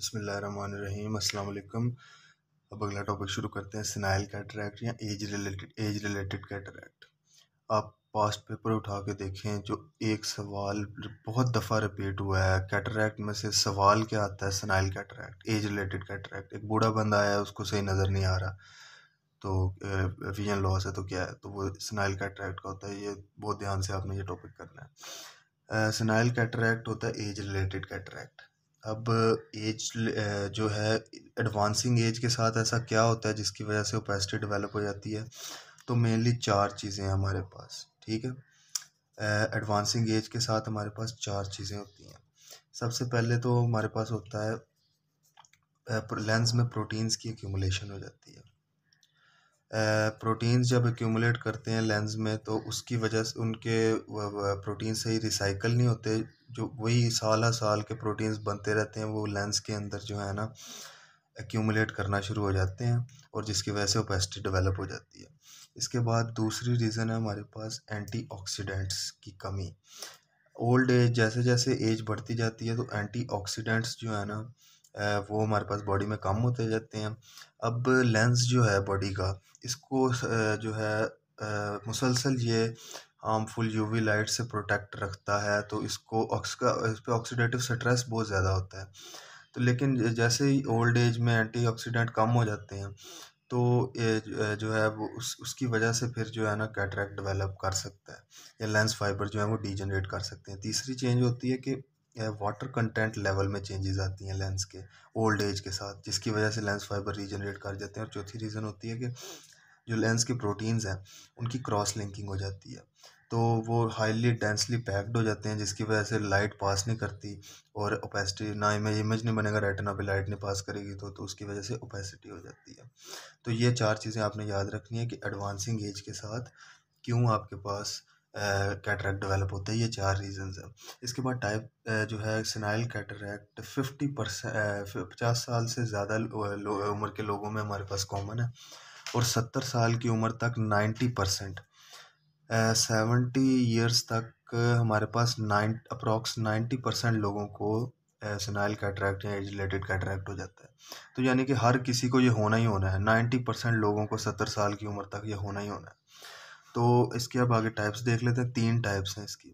बसमीम अल्लाम अब अगला टॉपिक शुरू करते हैं सिनाइल कैटरेक्ट या age related age related cataract आप पास्ट पेपर उठा के देखें जो एक सवाल बहुत दफ़ा रिपीट हुआ है कैटरेक्ट में से सवाल क्या आता है senile cataract age related cataract एक बूढ़ा बंदा आया उसको सही नज़र नहीं आ रहा तो विजन लॉस है तो क्या है तो वो सिनाइल कैटरेक्ट का होता है ये बहुत ध्यान से आपने ये टॉपिक करना है सिनाइल कैटरेक्ट होता है एज रिलेटेड कैटरेक्ट अब एज जो है एडवांसिंग एज के साथ ऐसा क्या होता है जिसकी वजह से ओपेसिटी डेवलप हो जाती है तो मेनली चार चीज़ें हैं हमारे पास ठीक है एडवांसिंग एज के साथ हमारे पास चार चीज़ें होती हैं सबसे पहले तो हमारे पास होता है लेंस में प्रोटीन्स की एक्यूमुलेशन हो जाती है प्रोटीन्स जब एक्यूमुलेट करते हैं लेंस में तो उसकी वजह से उनके प्रोटीन सही रिसाइकल नहीं होते जो वही साल हर साल के प्रोटीन्स बनते रहते हैं वो लेंस के अंदर जो है ना एक्यूमुलेट करना शुरू हो जाते हैं और जिसकी वजह से ओपेसिटी डेवलप हो जाती है इसके बाद दूसरी रीज़न है हमारे पास ऑक्सीडेंट्स की कमी ओल्ड एज जैसे जैसे एज बढ़ती जाती है तो ऑक्सीडेंट्स जो है ना वो हमारे पास बॉडी में कम होते जाते हैं अब लेंस जो है बॉडी का इसको जो है मुसलसल ये हार्मफुल यू वी लाइट से प्रोटेक्ट रखता है तो इसको इस पर ऑक्सीडेटिव स्ट्रेस बहुत ज़्यादा होता है तो लेकिन जैसे ही ओल्ड एज में एंटीऑक्सीडेंट कम हो जाते हैं तो ये जो है वो उस उसकी वजह से फिर जो है ना कैटरेक्ट डेवलप कर सकता है या लेंस फाइबर जो है वो डीजनरेट कर सकते हैं तीसरी चेंज होती है कि वाटर कंटेंट लेवल में चेंजेस आती हैं लेंस के ओल्ड एज के साथ जिसकी वजह से लेंस फाइबर रीजनरेट कर जाते हैं और चौथी रीज़न होती है कि जो लेंस की प्रोटीन्स हैं उनकी क्रॉस लिंकिंग हो जाती है तो वो हाईली डेंसली पैक्ड हो जाते हैं जिसकी वजह से लाइट पास नहीं करती और ओपेसिटी ना इमेज इमेज नहीं बनेगा रेटना पे लाइट नहीं पास करेगी तो तो उसकी वजह से ओपेसिटी हो जाती है तो ये चार चीज़ें आपने याद रखनी है कि एडवांसिंग एज के साथ क्यों आपके पास कैटरैक्ट डेवलप होता है ये चार रीजंस हैं इसके बाद टाइप जो है सिनाइल कैटरैक्ट फिफ्टी परसेंट पचास साल से ज़्यादा उम्र के लोगों में हमारे पास कॉमन है और सत्तर साल की उम्र तक नाइन्टी परसेंट सेवेंटी ईयर्स तक हमारे पास नाइन अप्रॉक्स नाइन्टी परसेंट लोगों को सिनाइल कैटरैक्ट या एज रिलेटेड कैटरैक्ट हो जाता है तो यानी कि हर किसी को ये होना ही होना है नाइन्टी परसेंट लोगों को सत्तर साल की उम्र तक ये होना ही होना है तो इसके अब आगे टाइप्स देख लेते हैं तीन टाइप्स हैं इसकी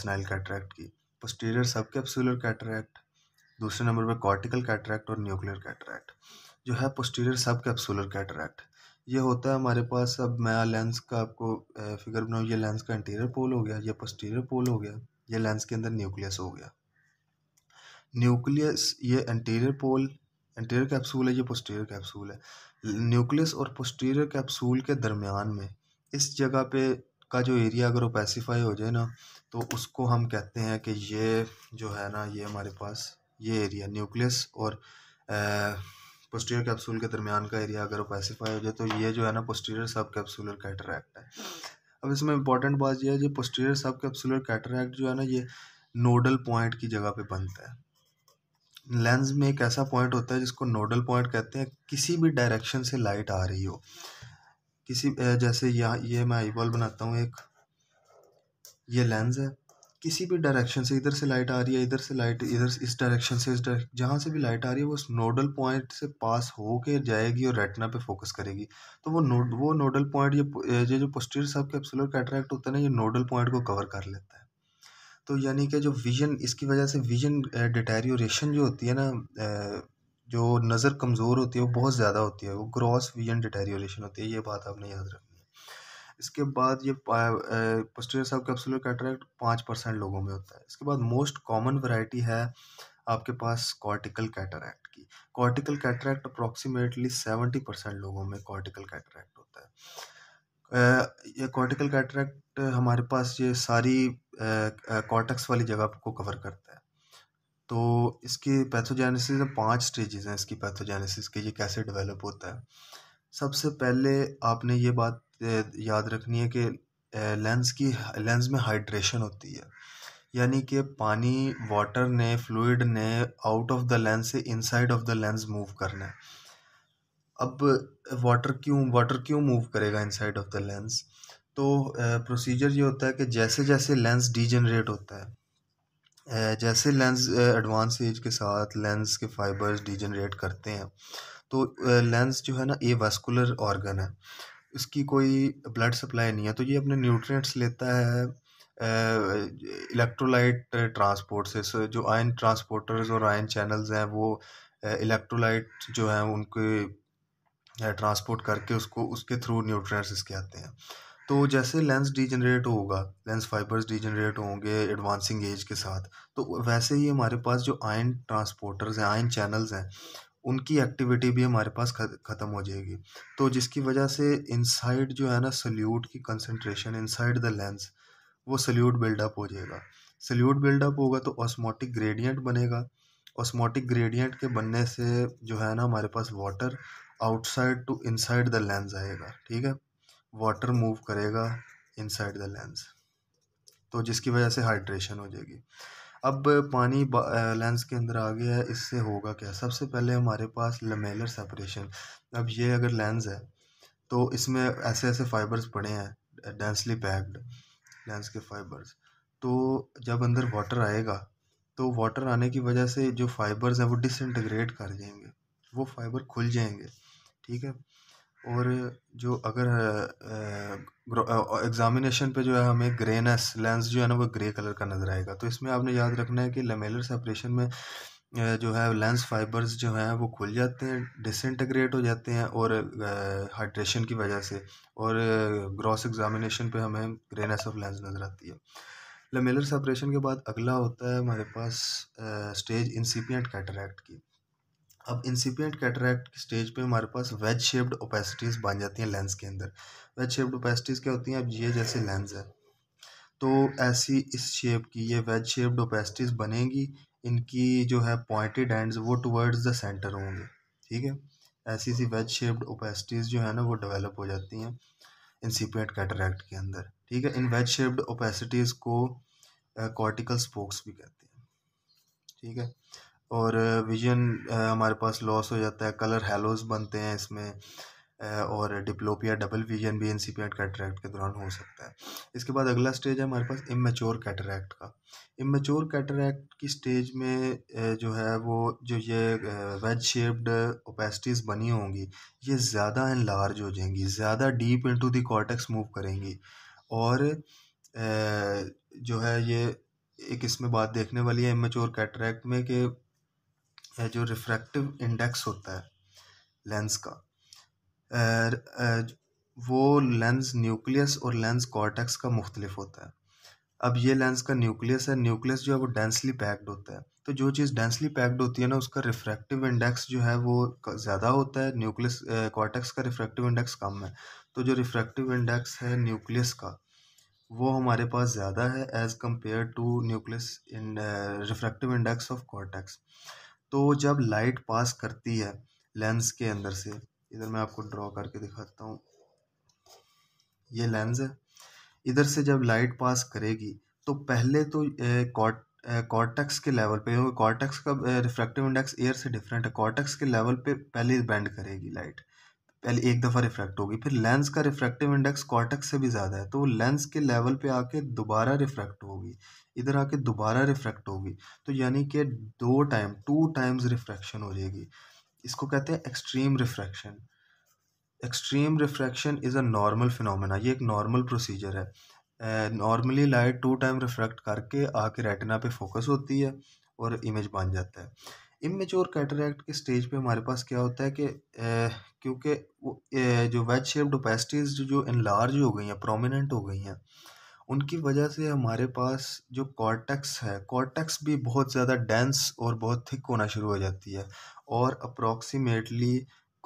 स्नाइल कैटरैक्ट की पोस्टीरियर सब कैप्सुलर कैटरैक्ट दूसरे नंबर पर कॉर्टिकल कैटरैक्ट और न्यूक्लियर कैटरैक्ट जो है पोस्टीरियर सब कैप्सूलर कैटरैक्ट ये होता है हमारे पास अब मैं लेंस का आपको फिगर बनाऊँ ये लेंस का इंटीरियर पोल हो गया या पोस्टीरियर पोल हो गया ये लेंस के अंदर न्यूक्लियस हो गया न्यूक्लियस ये इंटीरियर पोल इंटीरियर कैप्सूल है ये पोस्टीरियर कैप्सूल है न्यूक्लियस और पोस्टीरियर कैप्सूल के दरमियान में इस जगह पे का जो एरिया अगर वो पैसिफाई हो जाए ना तो उसको हम कहते हैं कि ये जो है ना ये हमारे पास ये एरिया न्यूक्लियस और पोस्टीरियर कैप्सूल के दरमियान का एरिया अगर पैसिफाई हो जाए तो ये जो है ना पोस्टीरियर सब कैप्सूलर कैटरैक्ट है अब इसमें इंपॉर्टेंट बात यह है जो पोस्टीरियर सब कैप्सूलर कैटरैक्ट जो है ना ये नोडल पॉइंट की जगह पर बनता है लेंस में एक ऐसा पॉइंट होता है जिसको नोडल पॉइंट कहते हैं किसी भी डायरेक्शन से लाइट आ रही हो किसी जैसे यहाँ ये मैं आई बॉल बनाता हूँ एक ये लेंस है किसी भी डायरेक्शन से इधर से लाइट आ रही है इधर से लाइट इधर से इस डायरेक्शन से इस डायरेक्शन जहाँ से भी लाइट आ रही है वो उस नोडल पॉइंट से पास होके जाएगी और रेटना पे फोकस करेगी तो वो नोड वो नोडल पॉइंट ये ये जो पोस्टीरियर सब कैप्सुलर कैटरेक्ट होता है ना ये नोडल पॉइंट को कवर कर लेता है तो यानी कि जो विजन इसकी वजह से विजन डिटेरियोरेशन जो होती है ना जो नज़र कमज़ोर होती है वो बहुत ज़्यादा होती है वो ग्रॉस विजन डिटेरियोरेशन होती है ये बात आपने याद रखनी है इसके बाद ये पोस्टीरियर साहब कैप्सुलर कैटरेक्ट पाँच परसेंट लोगों में होता है इसके बाद मोस्ट कॉमन वैरायटी है आपके पास कॉर्टिकल कैटरेक्ट की cortical cataract approximately seventy percent लोगों में कॉर्टिकल कैटरेक्ट होता है ये कॉर्टिकल कैटरेक्ट हमारे पास ये सारी कॉर्टेक्स वाली जगह को कवर करता है तो इसके पैथोजेनेसिस में पांच स्टेजेस हैं इसकी पैथोजेनेसिस के ये कैसे डेवलप होता है सबसे पहले आपने ये बात याद रखनी है कि लेंस की लेंस में हाइड्रेशन होती है यानी कि पानी वाटर ने फ्लूड ने आउट ऑफ द लेंस से inside of the lens move करना है अब वाटर क्यों वाटर क्यों मूव करेगा इनसाइड ऑफ द लेंस तो प्रोसीजर ये होता है कि जैसे जैसे लेंस डीजनरेट होता है जैसे लेंस एडवांस एज के साथ लेंस के फाइबर्स डिजनरेट करते हैं तो लेंस जो है ना ये वास्कुलर ऑर्गन है इसकी कोई ब्लड सप्लाई नहीं है तो ये अपने न्यूट्रिएंट्स लेता है इलेक्ट्रोलाइट ट्रांसपोर्ट से जो आयन ट्रांसपोर्टर्स और आयन चैनल्स हैं वो इलेक्ट्रोलाइट जो हैं उनके ट्रांसपोर्ट करके उसको उसके थ्रू न्यूट्रिएंट्स इसके आते हैं तो जैसे लेंस डीजनरेट होगा लेंस फाइबर्स डीजनरेट होंगे एडवांसिंग एज के साथ तो वैसे ही हमारे पास जो आयन ट्रांसपोर्टर्स हैं आयन चैनल्स हैं उनकी एक्टिविटी भी हमारे पास ख़त्म हो जाएगी तो जिसकी वजह से इनसाइड जो है ना सल्यूट की कंसनट्रेशन इनसाइड द लेंस वो सल्यूट बिल्डअप हो जाएगा सल्यूट बिल्डअप होगा तो ऑस्मोटिक ग्रेडियंट बनेगा ऑस्मोटिक ग्रेडियंट के बनने से जो है ना हमारे पास water outside to inside the lens आएगा ठीक है वाटर मूव करेगा इनसाइड द लेंस तो जिसकी वजह से हाइड्रेशन हो जाएगी अब पानी लेंस के अंदर आ गया है इससे होगा क्या सबसे पहले हमारे पास लमेलर सेपरेशन अब ये अगर लेंस है तो इसमें ऐसे ऐसे फाइबर्स पड़े हैं डेंसली पैक्ड लेंस के फाइबर्स तो जब अंदर वाटर आएगा तो वाटर आने की वजह से जो फाइबर्स हैं वो डिसइंटीग्रेट कर जाएंगे वो फाइबर खुल जाएंगे ठीक है और जो अगर एग्ज़ामिनेशन पे जो है हमें ग्रेनेस लेंस जो है ना वो ग्रे कलर का नज़र आएगा तो इसमें आपने याद रखना है कि लेमेलर सेपरेशन में जो है लेंस फाइबर्स जो हैं वो खुल जाते हैं डिसंटेग्रेट हो जाते हैं और हाइड्रेशन की वजह से और ग्रॉस एग्जामिनेशन पे हमें ग्रेनेस ऑफ लेंस नज़र आती है लेमेलर सेपरेशन के बाद अगला होता है हमारे पास स्टेज इंसिपियंट कैटरैक्ट की अब इंसिपियंट कैटरेक्ट स्टेज पे हमारे पास वेज शेप्ड ओपेसिटीज़ बन जाती हैं लेंस के अंदर वेज शेप्ड ओपेसिटीज़ क्या होती हैं अब ये जैसे लेंस है तो ऐसी इस शेप की ये वेज शेप्ड ओपेसिटीज़ बनेगी इनकी जो है पॉइंटेड एंड्स वो टुवर्ड्स द सेंटर होंगे ठीक है ऐसी सी वेज शेप्ड ओपेसिटीज़ जो है ना वो डेवलप हो जाती हैं इंसिपियट कैटरेक्ट के अंदर ठीक है इन वेज शेप्ड ओपेसिटीज़ को कॉर्टिकल स्पोक्स भी कहते हैं ठीक है और विजन हमारे पास लॉस हो जाता है कलर हेलोज बनते हैं इसमें और डिप्लोपिया डबल विजन भी एंड कैटरैक्ट के दौरान हो सकता है इसके बाद अगला स्टेज है हमारे पास इमेच्योर कैटरैक्ट का इमेच्योर कैटरैक्ट की स्टेज में जो है वो जो ये वेज शेप्ड ओपेसिटीज़ बनी होंगी ये ज़्यादा लार्ज हो जाएंगी ज़्यादा deep into the cortex move करेंगी और जो है ये एक इसमें बात देखने वाली है इमेच्योर कैटरैक्ट में कि है जो रिफ्रैक्टिव इंडेक्स होता है लेंस का वो लेंस न्यूक्लियस और लेंस कॉर्टेक्स का मुख्तलिफ होता है अब ये लेंस का न्यूक्लियस है न्यूक्लियस जो है वो डेंसली पैक्ड होता है तो जो चीज़ डेंसली पैक्ड होती है ना उसका रिफ्रैक्टिव इंडेक्स जो है वो ज़्यादा होता है न्यूक्लियस कॉर्टेक्स का रिफ्रैक्टिव इंडेक्स कम है तो जो रिफ्रैक्टिव इंडेक्स है न्यूक्लियस का वो हमारे पास ज़्यादा है as compare to nucleus refractive index of cortex तो जब लाइट पास करती है लेंस के अंदर से इधर मैं आपको ड्रॉ करके दिखाता हूँ ये लेंस है इधर से जब लाइट पास करेगी तो पहले तो कॉट कॉर्टेक्स के लेवल पे क्योंकि कॉर्टेक्स का रिफ्रैक्टिव इंडेक्स एयर से डिफरेंट है कॉर्टेक्स के लेवल पे पहले बैंड करेगी लाइट पहले एक दफ़ा रिफ्रैक्ट होगी फिर लेंस का रिफ्रैक्टिव इंडेक्स कॉर्टेक्स से भी ज़्यादा है तो वो लेंस के लेवल पे आके दोबारा रिफ्रैक्ट होगी इधर आके दोबारा रिफ्रैक्ट होगी तो यानी कि दो टाइम टू टाइम्स रिफ्रैक्शन हो जाएगी इसको कहते हैं extreme refraction extreme refraction is a normal phenomena ये एक नॉर्मल प्रोसीजर है normally light two time refract करके आके रेटिना पे फोकस होती है और इमेज बन जाता है इमेच्योर कैटरैक्ट के स्टेज पे हमारे पास क्या होता है कि क्योंकि वो ए, जो वेज शेप्ड ओपेसिटीज़ जो इनलार्ज हो गई हैं प्रोमिनेंट हो गई हैं उनकी वजह से हमारे पास जो कॉर्टेक्स है कॉर्टेक्स भी बहुत ज़्यादा डेंस और बहुत थिक होना शुरू हो जाती है और अप्रोक्सीमेटली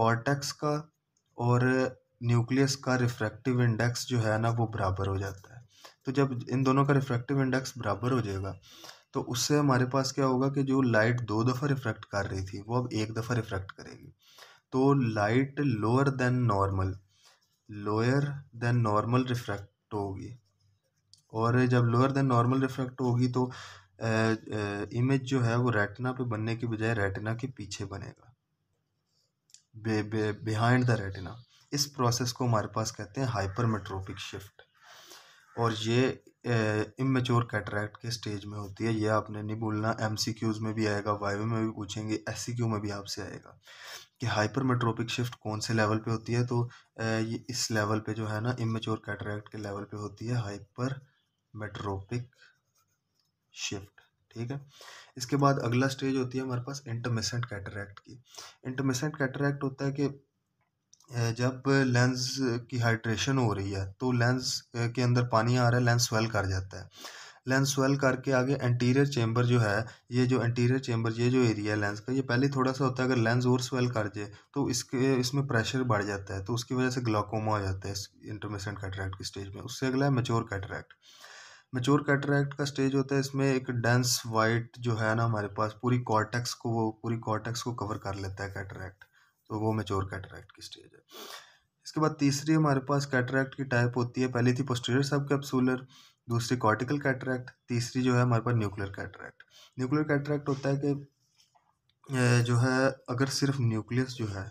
कॉर्टेक्स का और न्यूक्लियस का रिफ्रैक्टिव इंडेक्स जो है ना वो बराबर हो जाता है तो जब इन दोनों का रिफ्रैक्टिव इंडेक्स बराबर हो जाएगा तो उससे हमारे पास क्या होगा कि जो लाइट दो दफ़ा रिफ्रैक्ट कर रही थी वो अब एक दफ़ा रिफ्रैक्ट करेगी तो light lower than normal lower than normal refract होगी और जब लोअर देन नॉर्मल रिफ्रैक्ट होगी तो इमेज जो है वो रेटिना पे बनने के बजाय रेटिना के पीछे बनेगा बिहाइंड द रेटिना इस प्रोसेस को हमारे पास कहते हैं हाइपरमेट्रोपिक शिफ्ट और ये इमेच्योर कैटरेक्ट के स्टेज में होती है ये आपने नहीं भूलना एम में भी आएगा वाइवे में भी पूछेंगे एस में भी आपसे आएगा कि हाइपरमेट्रोपिक शिफ्ट कौन से लेवल पे होती है तो ये इस लेवल पे जो है ना इमेच्योर कैटरेक्ट के लेवल पे होती है हाइपर मेट्रोपिक शिफ्ट ठीक है इसके बाद अगला स्टेज होती है हमारे पास इंटरमिसेंट कैटरेक्ट की इंटरमिसेंट कैटरेक्ट होता है कि जब लेंस की हाइड्रेशन हो रही है तो लेंस के अंदर पानी आ रहा है लेंस स्वेल कर जाता है लेंस स्वेल करके आगे एंटीरियर चेंबर जो है ये जो एंटीरियर चेंबर ये जो एरिया है लेंस का ये पहले थोड़ा सा होता है अगर लेंस और स्वेल कर जाए तो इसके इसमें प्रेशर बढ़ जाता है तो उसकी वजह से ग्लाकोमा हो जाता है इस इंटरमेसेंट कैटरेक्ट की स्टेज में उससे अगला है मेच्योर कैटरेक्ट मेच्योर कैटरेक्ट का स्टेज होता है इसमें एक डेंस वाइट जो है ना हमारे पास पूरी कॉर्टेक्स को वो पूरी कॉर्टेक्स को कवर कर लेता है कैटरेक्ट तो वो मेचोर कैटरैक्ट की स्टेज है इसके बाद तीसरी हमारे पास कैटरैक्ट की टाइप होती है पहली थी पोस्टीरियर सब कैप्सूलर दूसरी कॉर्टिकल कैटरैक्ट तीसरी जो है हमारे पास न्यूक्लियर कैटरैक्ट न्यूक्लियर कैटरैक्ट होता है कि जो है अगर सिर्फ न्यूक्लियस जो है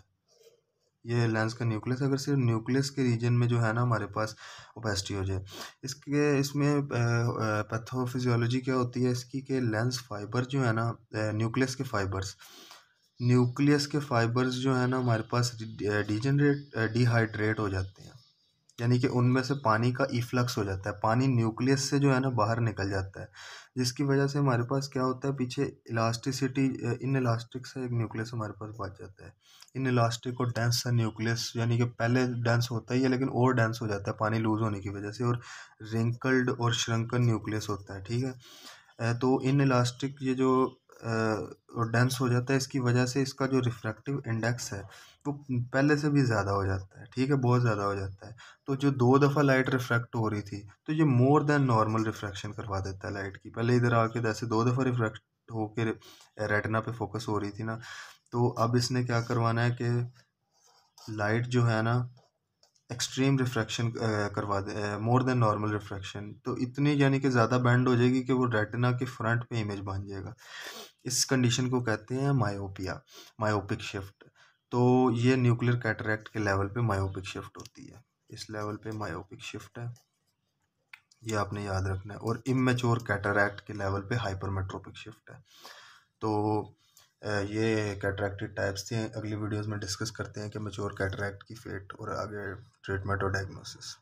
ये लेंस का न्यूक्लियस अगर सिर्फ न्यूक्लियस के रीजन में जो है ना हमारे पास ओपेसिटी हो जाए इसके इसमें पैथोफिजियोलॉजी क्या होती है इसकी कि लेंस फाइबर जो है ना न्यूक्लियस के फाइबर्स न्यूक्लियस के फाइबर्स जो है ना हमारे पास डिजनरेट डिहाइड्रेट हो जाते हैं यानी कि उनमें से पानी का इफ्लक्स हो जाता है पानी न्यूक्लियस से जो है ना बाहर निकल जाता है जिसकी वजह से हमारे पास क्या होता है पीछे इलास्टिसिटी इन इलास्टिक से एक न्यूक्लियस हमारे पास बच जाता है इन इलास्टिक और डेंस सा न्यूक्लियस यानी कि पहले डेंस होता ही है लेकिन और डेंस हो जाता है पानी लूज़ होने की वजह से और रिंकल्ड और श्रंकन न्यूक्लियस होता है ठीक है तो इन इलास्टिक ये जो डेंस हो जाता है इसकी वजह से इसका जो रिफ्रैक्टिव इंडेक्स है वो पहले से भी ज़्यादा हो जाता है ठीक है बहुत ज़्यादा हो जाता है तो जो दो दफ़ा लाइट रिफ्रैक्ट हो रही थी तो ये मोर देन नॉर्मल रिफ्रैक्शन करवा देता है लाइट की पहले इधर आके जैसे तो दो दफ़ा रिफ्रैक्ट होकर रेटना पे फोकस हो रही थी ना तो अब इसने क्या करवाना है कि लाइट जो है ना एक्सट्रीम रिफ्रैक्शन uh, करवा दे मोर देन नॉर्मल रिफ्रैक्शन तो इतनी यानी कि ज़्यादा बैंड हो जाएगी कि वो रेटिना के फ्रंट पे इमेज बन जाएगा इस कंडीशन को कहते हैं मायोपिया मायोपिक शिफ्ट तो ये न्यूक्लियर कैटरेक्ट के लेवल पे मायोपिक शिफ्ट होती है इस लेवल पे मायोपिक शिफ्ट है ये आपने याद रखना है और इमेचोर कैटरेक्ट के लेवल पे हाइपरमेट्रोपिक शिफ्ट है तो ये कैटरेक्टिव टाइप्स थे अगली वीडियोस में डिस्कस करते हैं कि मेच्योर कैटरेक्ट की फेट और आगे ट्रीटमेंट और डायग्नोसिस